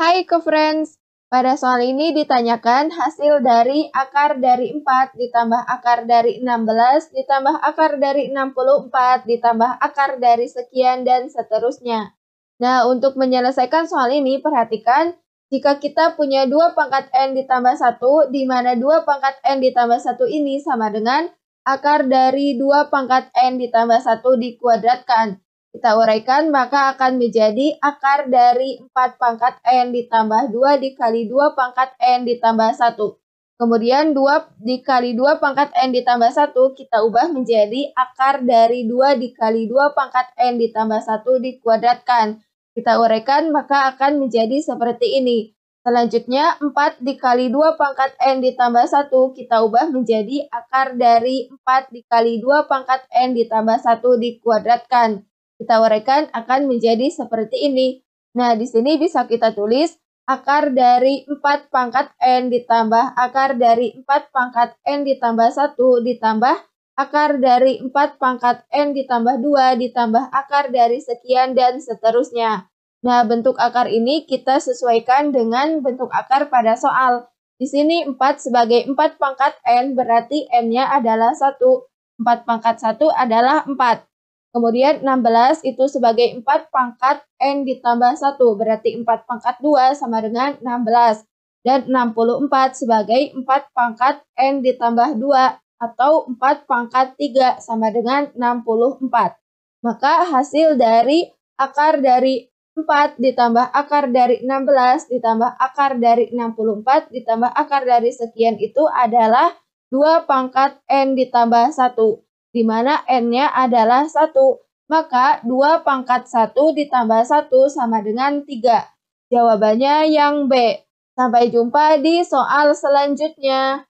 Hai ke friends pada soal ini ditanyakan hasil dari akar dari 4 ditambah akar dari 16 ditambah akar dari 64 ditambah akar dari sekian dan seterusnya. Nah, untuk menyelesaikan soal ini perhatikan jika kita punya 2 pangkat N ditambah 1, di mana 2 pangkat N ditambah 1 ini sama dengan akar dari 2 pangkat N ditambah 1 dikuadratkan kita uraikan maka akan menjadi akar dari 4 pangkat n ditambah 2 dikali 2 pangkat n ditambah 1. Kemudian 2 dikali 2 pangkat n ditambah 1 kita ubah menjadi akar dari 2 dikali 2 pangkat n ditambah 1 dikuadratkan. Kita uraikan maka akan menjadi seperti ini. Selanjutnya 4 dikali 2 pangkat n ditambah 1 kita ubah menjadi akar dari 4 dikali 2 pangkat n ditambah 1 dikuadratkan ditawarkan akan menjadi seperti ini. Nah, di sini bisa kita tulis akar dari 4 pangkat N ditambah akar dari 4 pangkat N ditambah 1 ditambah akar dari 4 pangkat N ditambah 2 ditambah akar dari sekian dan seterusnya. Nah, bentuk akar ini kita sesuaikan dengan bentuk akar pada soal. Di sini 4 sebagai 4 pangkat N berarti N-nya adalah 1. 4 pangkat 1 adalah 4. Kemudian 16 itu sebagai 4 pangkat N ditambah 1, berarti 4 pangkat 2 sama dengan 16. Dan 64 sebagai 4 pangkat N ditambah 2 atau 4 pangkat 3 sama dengan 64. Maka hasil dari akar dari 4 ditambah akar dari 16 ditambah akar dari 64 ditambah akar dari sekian itu adalah 2 pangkat N ditambah 1 di mana n-nya adalah 1. Maka 2 pangkat 1 ditambah 1 sama dengan 3. Jawabannya yang B. Sampai jumpa di soal selanjutnya.